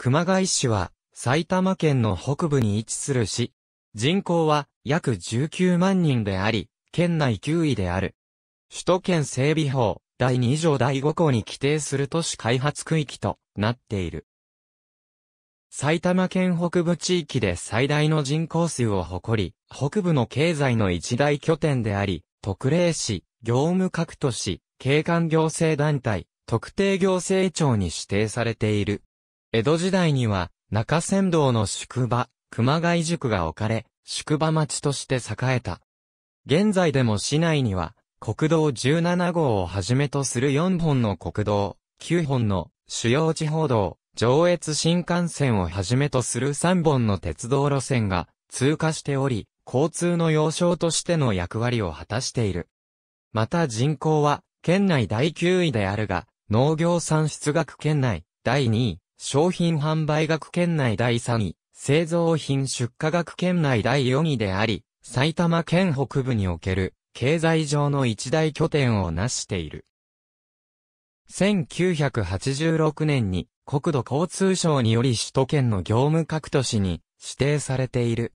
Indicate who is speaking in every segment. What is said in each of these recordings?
Speaker 1: 熊谷市は埼玉県の北部に位置する市。人口は約19万人であり、県内9位である。首都圏整備法第2条第5項に規定する都市開発区域となっている。埼玉県北部地域で最大の人口数を誇り、北部の経済の一大拠点であり、特例市、業務各都市、景観行政団体、特定行政庁に指定されている。江戸時代には、中山道の宿場、熊谷宿が置かれ、宿場町として栄えた。現在でも市内には、国道17号をはじめとする4本の国道、9本の主要地方道、上越新幹線をはじめとする3本の鉄道路線が通過しており、交通の要衝としての役割を果たしている。また人口は、県内第9位であるが、農業産出額県内、第2位、商品販売額圏内第3位、製造品出荷額圏内第4位であり、埼玉県北部における経済上の一大拠点を成している。1986年に国土交通省により首都圏の業務各都市に指定されている。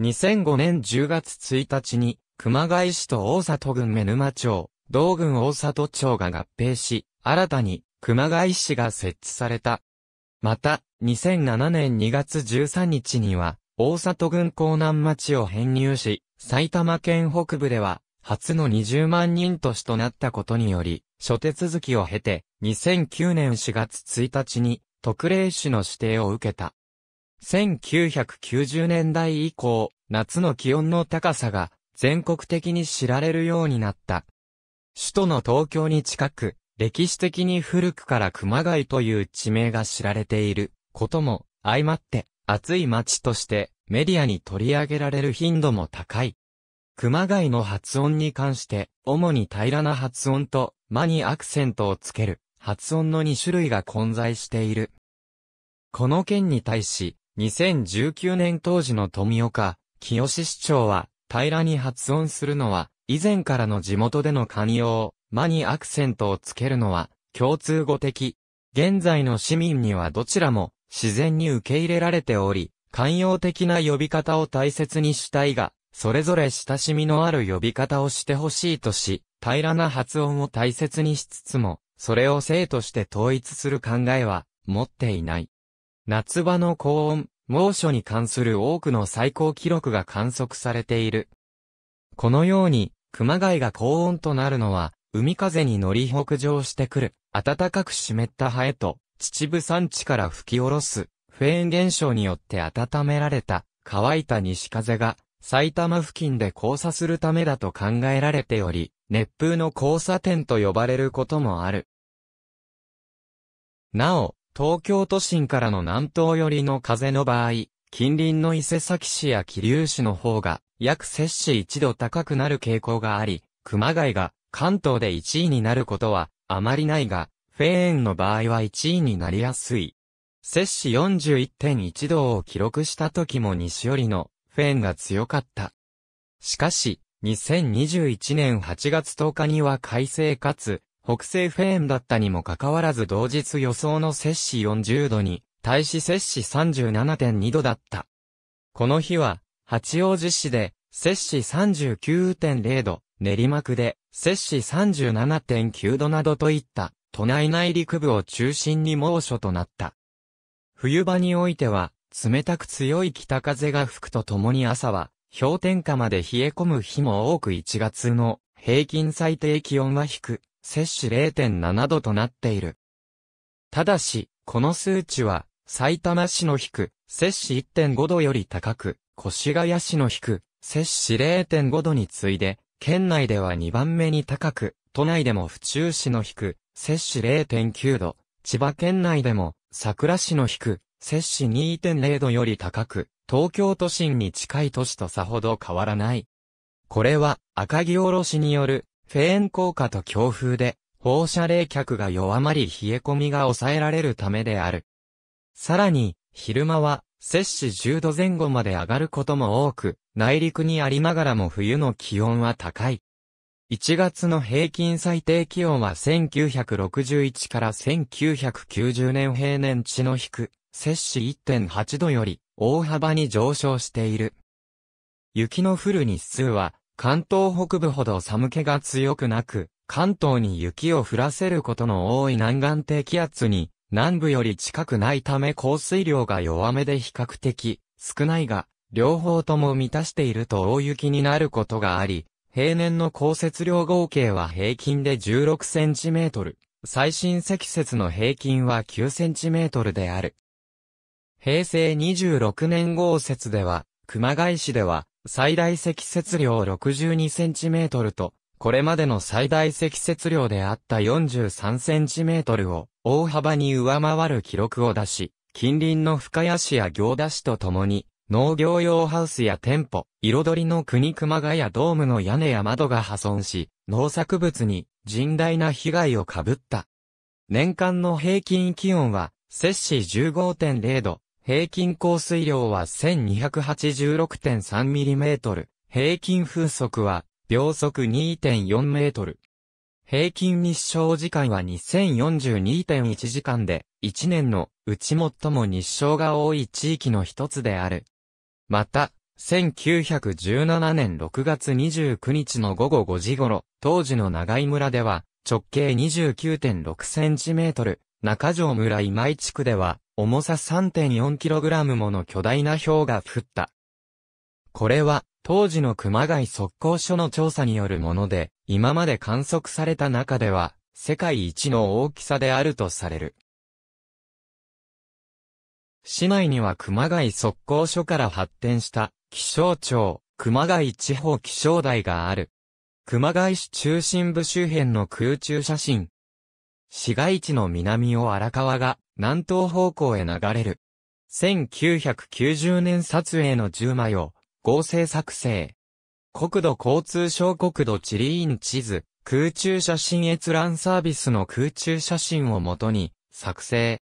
Speaker 1: 2005年10月1日に熊谷市と大里郡目沼町、同郡大里町が合併し、新たに熊谷市が設置された。また、2007年2月13日には、大里郡江南町を編入し、埼玉県北部では、初の20万人都市となったことにより、諸手続きを経て、2009年4月1日に、特例市の指定を受けた。1990年代以降、夏の気温の高さが全国的に知られるようになった首都の東京に近く、歴史的に古くから熊谷という地名が知られていることも相まって暑い街としてメディアに取り上げられる頻度も高い。熊谷の発音に関して主に平らな発音と間にアクセントをつける発音の2種類が混在している。この件に対し2019年当時の富岡清市長は平らに発音するのは以前からの地元での寛容、間にアクセントをつけるのは、共通語的。現在の市民にはどちらも、自然に受け入れられており、寛容的な呼び方を大切にしたいが、それぞれ親しみのある呼び方をしてほしいとし、平らな発音を大切にしつつも、それを生として統一する考えは、持っていない。夏場の高温、猛暑に関する多くの最高記録が観測されている。このように、熊谷が高温となるのは、海風に乗り北上してくる、暖かく湿った葉へと、秩父山地から吹き下ろす、フェーン現象によって温められた、乾いた西風が、埼玉付近で交差するためだと考えられており、熱風の交差点と呼ばれることもある。なお、東京都心からの南東寄りの風の場合、近隣の伊勢崎市や桐生市の方が約摂氏1度高くなる傾向があり、熊谷が関東で1位になることはあまりないが、フェーンの場合は1位になりやすい。摂氏41.1度を記録した時も西よりのフェーンが強かった。しかし、2021年8月10日には快晴かつ北西フェーンだったにもかかわらず同日予想の摂氏40度に対し摂氏37.2度だった。この日は八王子市で、摂氏39.0度、練馬区で、摂氏37.9度などといった、都内内陸部を中心に猛暑となった。冬場においては、冷たく強い北風が吹くとともに朝は、氷点下まで冷え込む日も多く1月の平均最低気温は低、摂氏0.7度となっている。ただし、この数値は、埼玉市の低、摂氏1.5度より高く、越谷市の低、摂氏0.5度に次いで、県内では2番目に高く、都内でも府中市の低、摂氏0.9度、千葉県内でも桜市の低、摂氏2.0度より高く、東京都心に近い都市とさほど変わらない。これは赤城おろしによるフェーン効果と強風で放射冷却が弱まり冷え込みが抑えられるためである。さらに、昼間は摂氏10度前後まで上がることも多く、内陸にありながらも冬の気温は高い。1月の平均最低気温は1961から1990年平年値の低、摂氏1.8度より大幅に上昇している。雪の降る日数は関東北部ほど寒気が強くなく、関東に雪を降らせることの多い南岸低気圧に南部より近くないため降水量が弱めで比較的少ないが、両方とも満たしていると大雪になることがあり、平年の降雪量合計は平均で16センチメートル、最新積雪の平均は9センチメートルである。平成26年豪雪では、熊谷市では最大積雪量62センチメートルとこれまでの最大積雪量であった43センチメートルを大幅に上回る記録を出し、近隣の深谷市や行田市とともに、農業用ハウスや店舗、彩りの国熊谷ドームの屋根や窓が破損し、農作物に甚大な被害をかぶった。年間の平均気温は、摂氏15.0度、平均降水量は 1286.3mm、平均風速は秒速2.4メートル。平均日照時間は2042.1時間で、1年のうち最も日照が多い地域の一つである。また、1917年6月29日の午後5時頃、当時の長井村では、直径29.6センチメートル、中条村今井地区では、重さ3 4ラムもの巨大な氷が降った。これは、当時の熊谷速攻所の調査によるもので、今まで観測された中では、世界一の大きさであるとされる。市内には熊谷速攻所から発展した気象庁、熊谷地方気象台がある。熊谷市中心部周辺の空中写真。市街地の南を荒川が南東方向へ流れる。1990年撮影の10枚を合成作成。国土交通省国土地理院地図、空中写真閲覧サービスの空中写真をもとに、作成。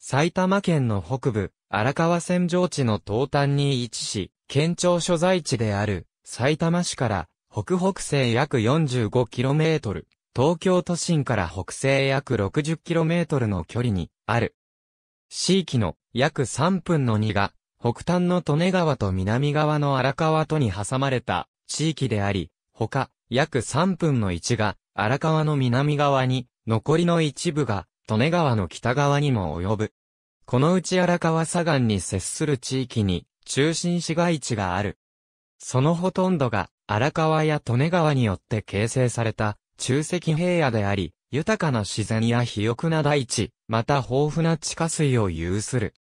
Speaker 1: 埼玉県の北部、荒川線上地の東端に位置し、県庁所在地である、埼玉市から北北西約 45km、東京都心から北西約 60km の距離にある。地域の約3分の2が、北端の利根川と南側の荒川とに挟まれた地域であり、他、約3分の1が荒川の南側に、残りの一部が利根川の北側にも及ぶ。このうち荒川左岸に接する地域に中心市街地がある。そのほとんどが荒川や利根川によって形成された中石平野であり、豊かな自然や肥沃な大地、また豊富な地下水を有する。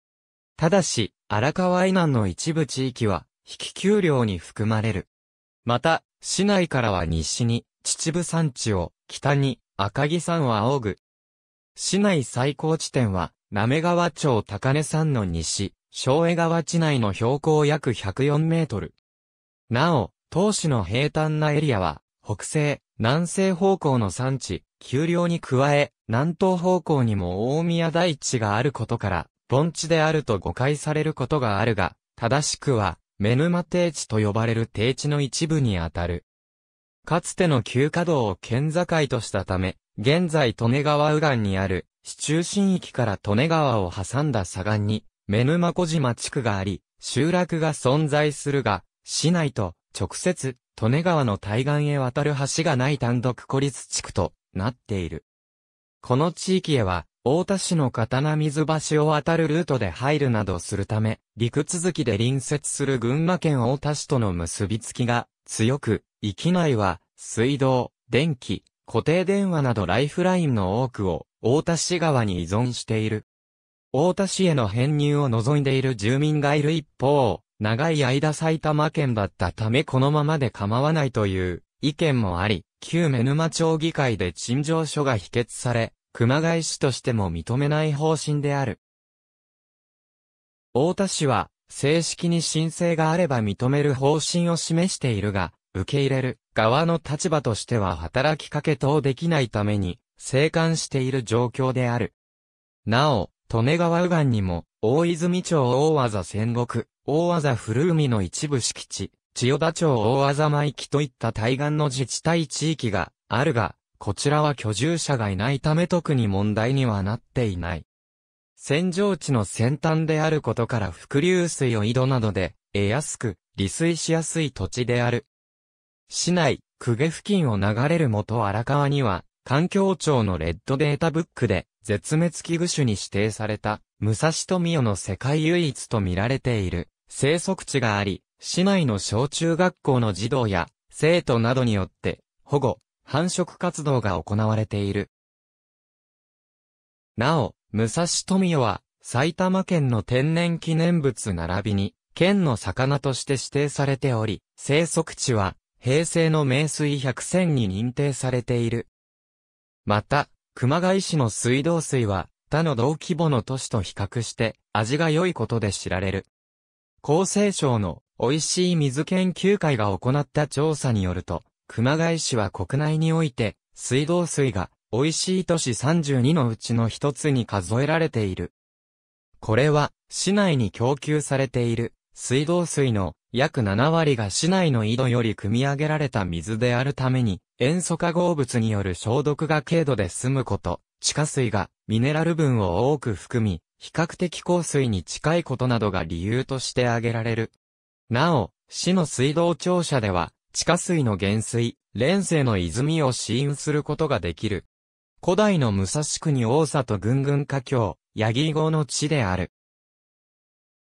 Speaker 1: ただし、荒川以南の一部地域は、引き丘陵に含まれる。また、市内からは西に、秩父山地を、北に、赤城山を仰ぐ。市内最高地点は、滑川町高根山の西、昭江川地内の標高約104メートル。なお、当市の平坦なエリアは、北西、南西方向の山地、丘陵に加え、南東方向にも大宮大地があることから、盆地であると誤解されることがあるが、正しくは、目沼低地と呼ばれる低地の一部にあたる。かつての旧稼道を県境としたため、現在利根川右岸にある、市中心域から利根川を挟んだ左岸に、目沼小島地区があり、集落が存在するが、市内と直接、利根川の対岸へ渡る橋がない単独孤立地区となっている。この地域へは、大田市の刀水橋を渡るルートで入るなどするため、陸続きで隣接する群馬県大田市との結びつきが強く、域内は水道、電気、固定電話などライフラインの多くを大田市側に依存している。大田市への編入を望んでいる住民がいる一方、長い間埼玉県だったためこのままで構わないという意見もあり、旧目沼町議会で陳情書が否決され、熊谷市としても認めない方針である。大田市は、正式に申請があれば認める方針を示しているが、受け入れる側の立場としては働きかけ等できないために、生還している状況である。なお、利根川右岸にも、大泉町大技戦国、大技古海の一部敷地、千代田町大あ前駅行といった対岸の自治体地域があるが、こちらは居住者がいないため特に問題にはなっていない。扇状地の先端であることから伏流水を井戸などで得やすく、利水しやすい土地である。市内、久下付近を流れる元荒川には、環境庁のレッドデータブックで、絶滅危惧種に指定された、武蔵富代の世界唯一と見られている、生息地があり、市内の小中学校の児童や生徒などによって保護、繁殖活動が行われている。なお、武蔵富代は埼玉県の天然記念物並びに県の魚として指定されており、生息地は平成の名水百選に認定されている。また、熊谷市の水道水は他の同規模の都市と比較して味が良いことで知られる。厚生省の美味しい水研究会が行った調査によると、熊谷市は国内において、水道水が美味しい都市32のうちの一つに数えられている。これは、市内に供給されている水道水の約7割が市内の井戸より汲み上げられた水であるために、塩素化合物による消毒が軽度で済むこと、地下水がミネラル分を多く含み、比較的降水に近いことなどが理由として挙げられる。なお、市の水道庁舎では、地下水の減水、連世の泉を試飲することができる。古代の武蔵国大里群群華僑、ヤギ号の地である。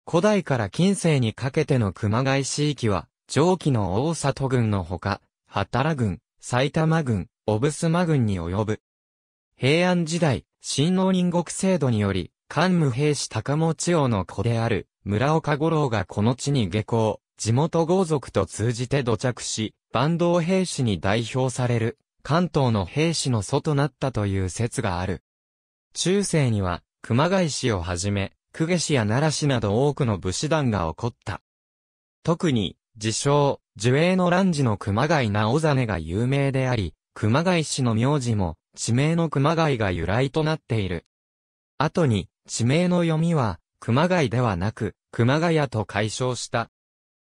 Speaker 1: 古代から近世にかけての熊谷地域は、上記の大里郡のほか、畑良郡、埼玉郡、小ブスマ郡に及ぶ。平安時代、新農林国制度により、関無兵士高持王の子である、村岡五郎がこの地に下校、地元豪族と通じて土着し、坂東兵士に代表される、関東の兵士の祖となったという説がある。中世には、熊谷氏をはじめ、久下氏や奈良氏など多くの武士団が起こった。特に、自称、樹栄の乱時の熊谷直真が有名であり、熊谷氏の名字も、地名の熊谷が由来となっている。後に、地名の読みは、熊谷ではなく、熊谷と解消した。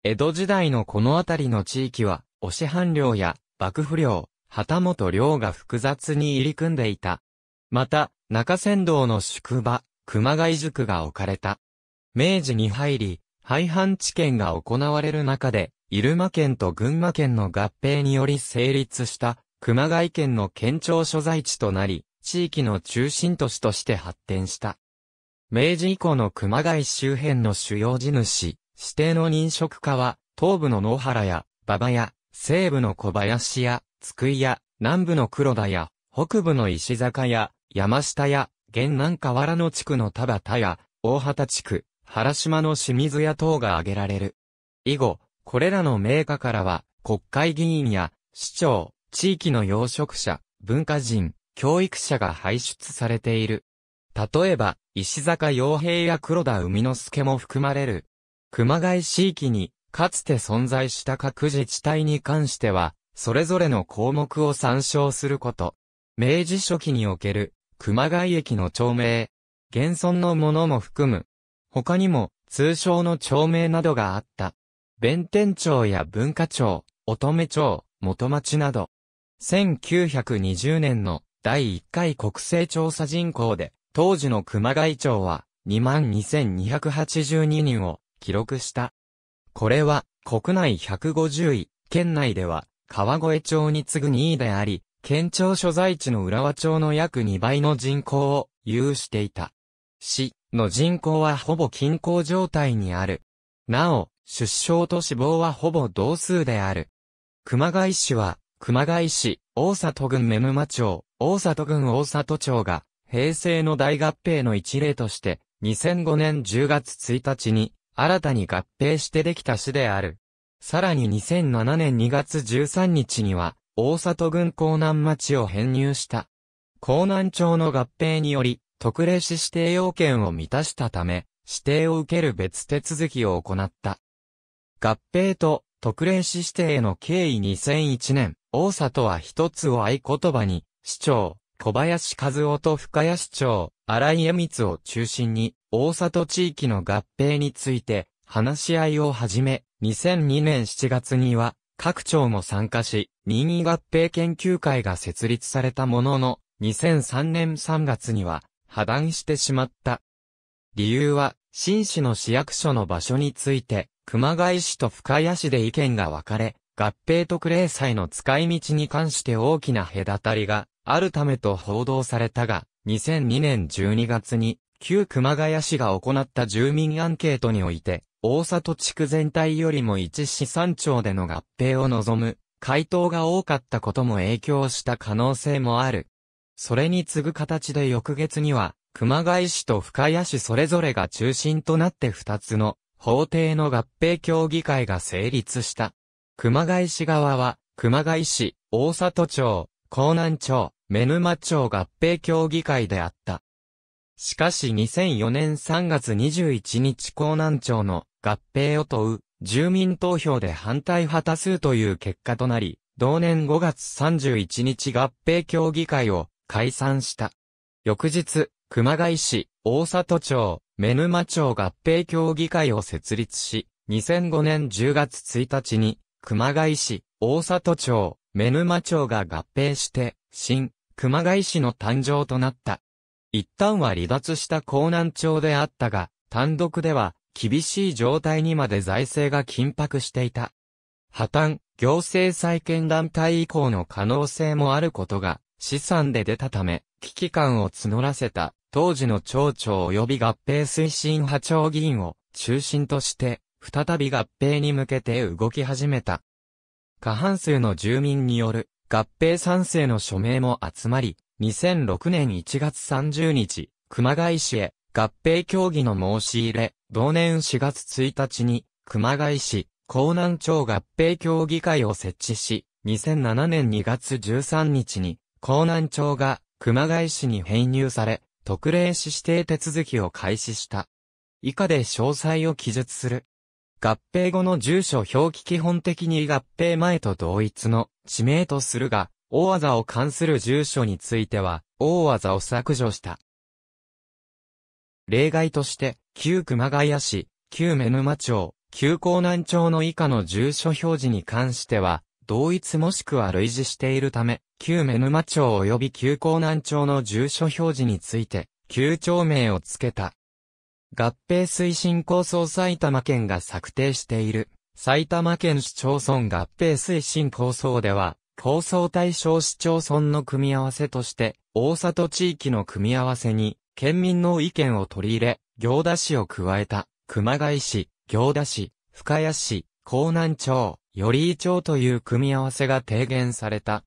Speaker 1: 江戸時代のこの辺りの地域は、おし藩領や幕府領、旗本領が複雑に入り組んでいた。また、中山道の宿場、熊谷宿が置かれた。明治に入り、廃藩置県が行われる中で、入間県と群馬県の合併により成立した、熊谷県の県庁所在地となり、地域の中心都市として発展した。明治以降の熊谷周辺の主要地主、指定の認食家は、東部の野原や、馬場や、西部の小林や、津久井や、南部の黒田や、北部の石坂や、山下や、現南河原の地区の田畑や、大畑地区、原島の清水屋等が挙げられる。以後、これらの名家からは、国会議員や、市長、地域の養殖者、文化人、教育者が輩出されている。例えば、石坂洋平や黒田海之助も含まれる。熊谷市域に、かつて存在した各自治体に関しては、それぞれの項目を参照すること。明治初期における、熊谷駅の町名、現存のものも含む。他にも、通称の町名などがあった。弁天町や文化町、乙女町、元町など。1920年の第1回国勢調査人口で、当時の熊谷町は22,282人を記録した。これは国内150位、県内では川越町に次ぐ2位であり、県庁所在地の浦和町の約2倍の人口を有していた。市の人口はほぼ均衡状態にある。なお、出生と死亡はほぼ同数である。熊谷市は、熊谷市、大里郡目沼町、大里郡大里町が、平成の大合併の一例として、2005年10月1日に、新たに合併してできた市である。さらに2007年2月13日には、大里郡江南町を編入した。江南町の合併により、特例市指定要件を満たしたため、指定を受ける別手続きを行った。合併と特例市指定への経緯2001年、大里は一つを合言葉に、市長、小林和夫と深谷市長、荒井恵光を中心に、大里地域の合併について、話し合いを始め、2002年7月には、各庁も参加し、任意合併研究会が設立されたものの、2003年3月には、破断してしまった。理由は、新市の市役所の場所について、熊谷市と深谷市で意見が分かれ、合併特例祭の使い道に関して大きな隔たりがあるためと報道されたが、2002年12月に、旧熊谷市が行った住民アンケートにおいて、大里地区全体よりも一市三町での合併を望む、回答が多かったことも影響した可能性もある。それに次ぐ形で翌月には、熊谷市と深谷市それぞれが中心となって二つの法廷の合併協議会が成立した。熊谷市側は、熊谷市、大里町、江南町、目沼町合併協議会であった。しかし2004年3月21日江南町の合併を問う住民投票で反対派多数という結果となり、同年5月31日合併協議会を解散した。翌日、熊谷市、大里町、目沼町合併協議会を設立し、2005年10月1日に、熊谷市、大里町、メヌマ町が合併して、新、熊谷市の誕生となった。一旦は離脱した江南町であったが、単独では、厳しい状態にまで財政が緊迫していた。破綻、行政再建団体以降の可能性もあることが、資産で出たため、危機感を募らせた、当時の町長及び合併推進派町議員を中心として、再び合併に向けて動き始めた。過半数の住民による合併賛成の署名も集まり、2006年1月30日、熊谷市へ合併協議の申し入れ、同年4月1日に熊谷市、江南町合併協議会を設置し、2007年2月13日に江南町が熊谷市に編入され、特例市指定手続きを開始した。以下で詳細を記述する。合併後の住所表記基本的に合併前と同一の地名とするが、大技を関する住所については、大技を削除した。例外として、旧熊谷市、旧目沼町、旧江南町の以下の住所表示に関しては、同一もしくは類似しているため、旧目沼町及び旧江南町の住所表示について、旧町名を付けた合併推進構想埼玉県が策定している、埼玉県市町村合併推進構想では、構想対象市町村の組み合わせとして、大里地域の組み合わせに、県民の意見を取り入れ、行田市を加えた、熊谷市、行田市、深谷市、江南町、寄居町という組み合わせが提言された。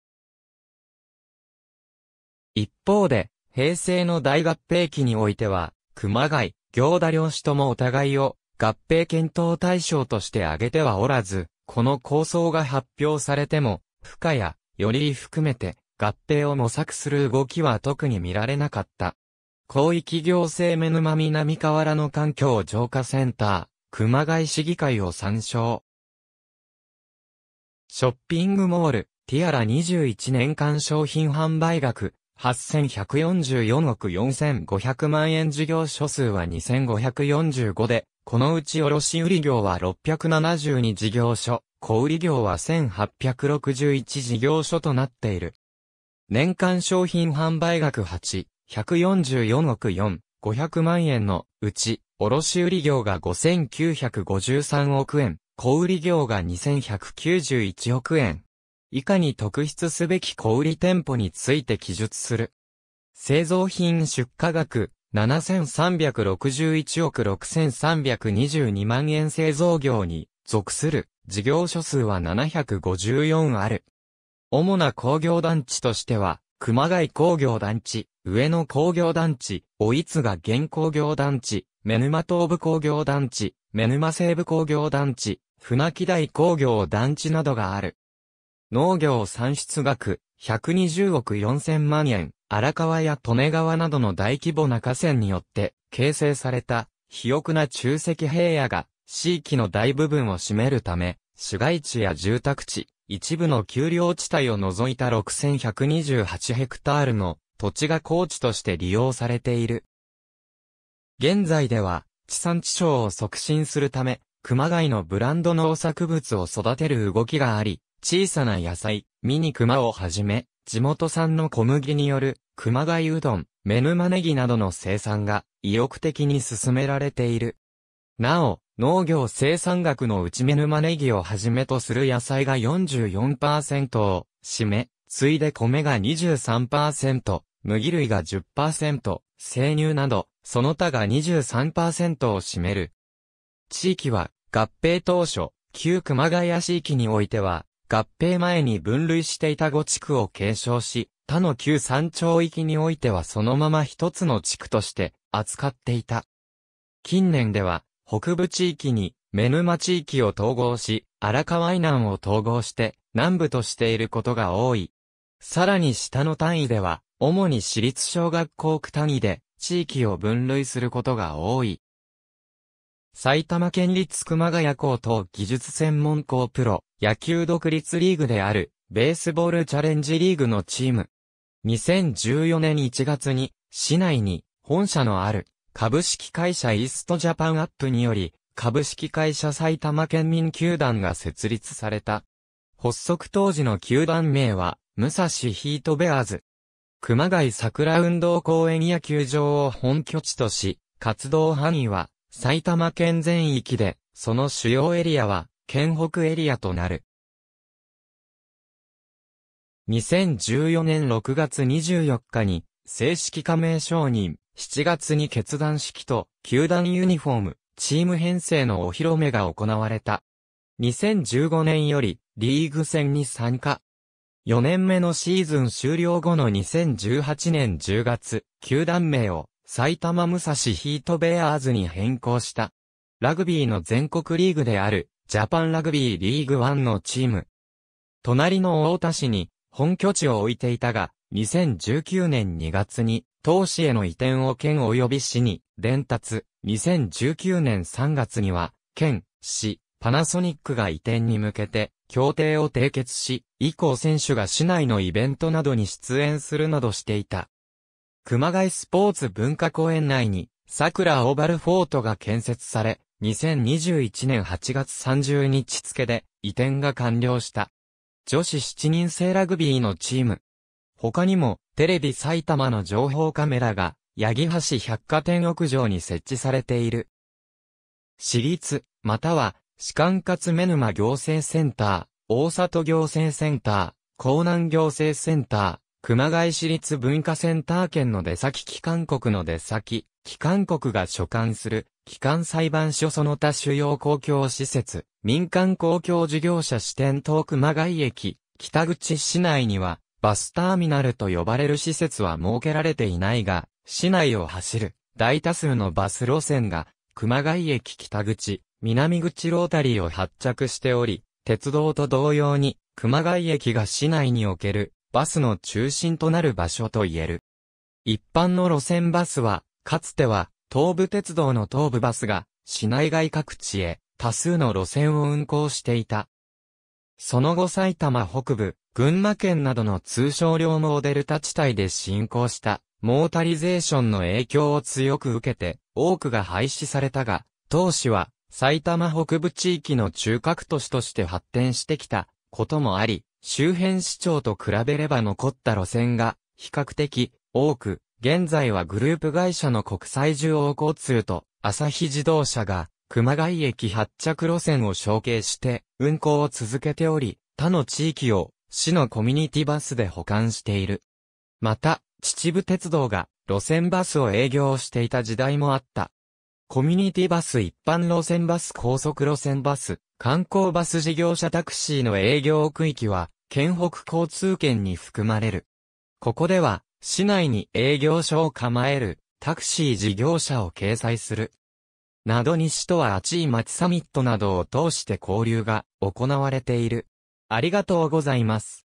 Speaker 1: 一方で、平成の大合併期においては、熊谷、行田領主ともお互いを合併検討対象として挙げてはおらず、この構想が発表されても、不可や、より含めて、合併を模索する動きは特に見られなかった。広域行政目沼南河原の環境浄化センター、熊谷市議会を参照。ショッピングモール、ティアラ21年間商品販売額、8144億4500万円事業所数は2545で、このうち卸売業は672事業所、小売業は1861事業所となっている。年間商品販売額8、144億4、500万円のうち、卸売業が5953億円、小売業が2191億円、以下に特筆すべき小売店舗について記述する。製造品出荷額7361億6322万円製造業に属する事業所数は754ある。主な工業団地としては、熊谷工業団地、上野工業団地、おいつが現工業団地、目沼東部工業団地、目沼西部工業団地、船木台工業団地などがある。農業産出額120億4000万円、荒川や利根川などの大規模な河川によって形成された肥沃な中石平野が地域の大部分を占めるため、市街地や住宅地、一部の丘陵地帯を除いた6128ヘクタールの土地が高地として利用されている。現在では、地産地消を促進するため、熊谷のブランド農作物を育てる動きがあり、小さな野菜、ミニクマをはじめ、地元産の小麦による熊谷うどん、メヌマネギなどの生産が意欲的に進められている。なお、農業生産額のうちメヌマネギをはじめとする野菜が44%を占め、ついで米が23%、麦類が10%、生乳など、その他が23%を占める。地域は合併当初、旧熊谷市域においては、合併前に分類していた5地区を継承し、他の旧山町域においてはそのまま一つの地区として扱っていた。近年では、北部地域に、目沼地域を統合し、荒川以南を統合して、南部としていることが多い。さらに下の単位では、主に私立小学校区単位で、地域を分類することが多い。埼玉県立熊谷高等技術専門校プロ、野球独立リーグである、ベースボールチャレンジリーグのチーム。2014年1月に、市内に、本社のある、株式会社イーストジャパンアップにより、株式会社埼玉県民球団が設立された。発足当時の球団名は、武蔵ヒートベアーズ。熊谷桜運動公園野球場を本拠地とし、活動範囲は埼玉県全域で、その主要エリアは県北エリアとなる。2014年6月24日に正式加盟承認、7月に決断式と球団ユニフォーム、チーム編成のお披露目が行われた。2015年よりリーグ戦に参加。4年目のシーズン終了後の2018年10月、球団名を埼玉武蔵ヒートベアーズに変更した。ラグビーの全国リーグであるジャパンラグビーリーグワンのチーム。隣の大田市に本拠地を置いていたが、2019年2月に、当市への移転を県及び市に伝達、2019年3月には、県、市、パナソニックが移転に向けて、協定を締結し、以降選手が市内のイベントなどに出演するなどしていた。熊谷スポーツ文化公園内に、桜オーバルフォートが建設され、2021年8月30日付で移転が完了した。女子7人制ラグビーのチーム。他にも、テレビ埼玉の情報カメラが、八木橋百貨店屋上に設置されている。私立、または、士官活目沼行政センター、大里行政センター、江南行政センター、熊谷市立文化センター圏の出先機関国の出先、機関国が所管する、機関裁判所その他主要公共施設、民間公共事業者支店等。熊谷駅、北口市内には、バスターミナルと呼ばれる施設は設けられていないが、市内を走る大多数のバス路線が、熊谷駅北口、南口ロータリーを発着しており、鉄道と同様に、熊谷駅が市内におけるバスの中心となる場所と言える。一般の路線バスは、かつては、東武鉄道の東武バスが、市内外各地へ、多数の路線を運行していた。その後埼玉北部、群馬県などの通商量網デルタ地帯で進行した、モータリゼーションの影響を強く受けて、多くが廃止されたが、当時は、埼玉北部地域の中核都市として発展してきたこともあり、周辺市長と比べれば残った路線が比較的多く現在はグループ会社の国際重要交通と、朝日自動車が、熊谷駅発着路線を承継して、運行を続けており、他の地域を、市のコミュニティバスで保管している。また、秩父鉄道が、路線バスを営業していた時代もあった。コミュニティバス一般路線バス高速路線バス、観光バス事業者タクシーの営業区域は、県北交通圏に含まれる。ここでは、市内に営業所を構えるタクシー事業者を掲載する。など西とはあちい町サミットなどを通して交流が行われている。ありがとうございます。